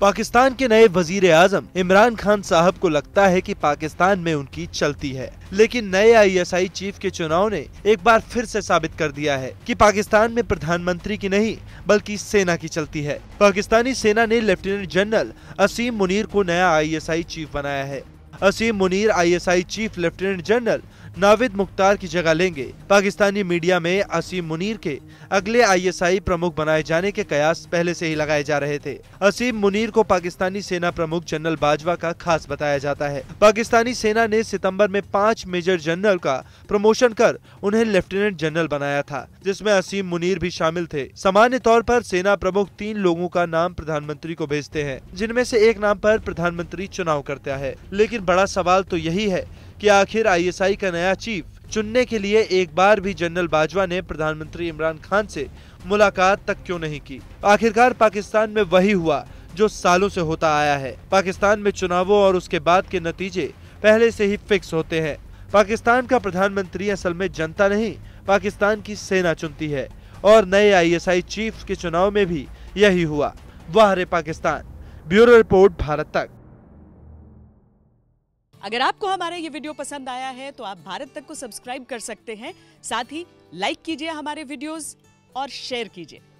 पाकिस्तान के नए वजीर आजम इमरान खान साहब को लगता है कि पाकिस्तान में उनकी चलती है लेकिन नए आईएसआई चीफ के चुनाव ने एक बार फिर से साबित कर दिया है कि पाकिस्तान में प्रधानमंत्री की नहीं बल्कि सेना की चलती है पाकिस्तानी सेना ने लेफ्टिनेंट जनरल असीम मुनीर को नया आईएसआई चीफ बनाया है Asim Munir ISI chief lieutenant general Navid Mukhtar की जगह लेंगे पाकिस्तानी मीडिया में असीम मुनीर के अगले आईएसआई प्रमुख बनाए जाने के कयास पहले से ही लगाए जा रहे थे असीम मुनीर को पाकिस्तानी सेना प्रमुख जनरल बाजवा का खास बताया जाता है पाकिस्तानी सेना ने सितम्बर में पाँच मेजर जनरल का प्रमोशन कर उन्हें लेफ्टिनेंट जनरल बनाया था जिसमे असीम मुनीर भी शामिल थे सामान्य तौर आरोप सेना प्रमुख तीन लोगों का नाम प्रधानमंत्री को भेजते हैं जिनमें से एक नाम पर प्रधानमंत्री चुनाव करता है लेकिन बड़ा सवाल तो यही है कि आखिर आईएसआई का नया चीफ चुनने के लिए एक बार भी जनरल बाजवा ने प्रधानमंत्री इमरान खान से मुलाकात तक क्यों नहीं की आखिरकार पाकिस्तान में वही हुआ जो सालों से होता आया है पाकिस्तान में चुनावों और उसके बाद के नतीजे पहले से ही फिक्स होते हैं पाकिस्तान का प्रधानमंत्री असल में जनता नहीं पाकिस्तान की सेना चुनती है और नए आईएसआई चीफ के चुनाव में भी यही हुआ वाह रे पाकिस्तान ब्यूरो रिपोर्ट भारत तक अगर आपको हमारा ये वीडियो पसंद आया है तो आप भारत तक को सब्सक्राइब कर सकते हैं साथ ही लाइक कीजिए हमारे वीडियोस और शेयर कीजिए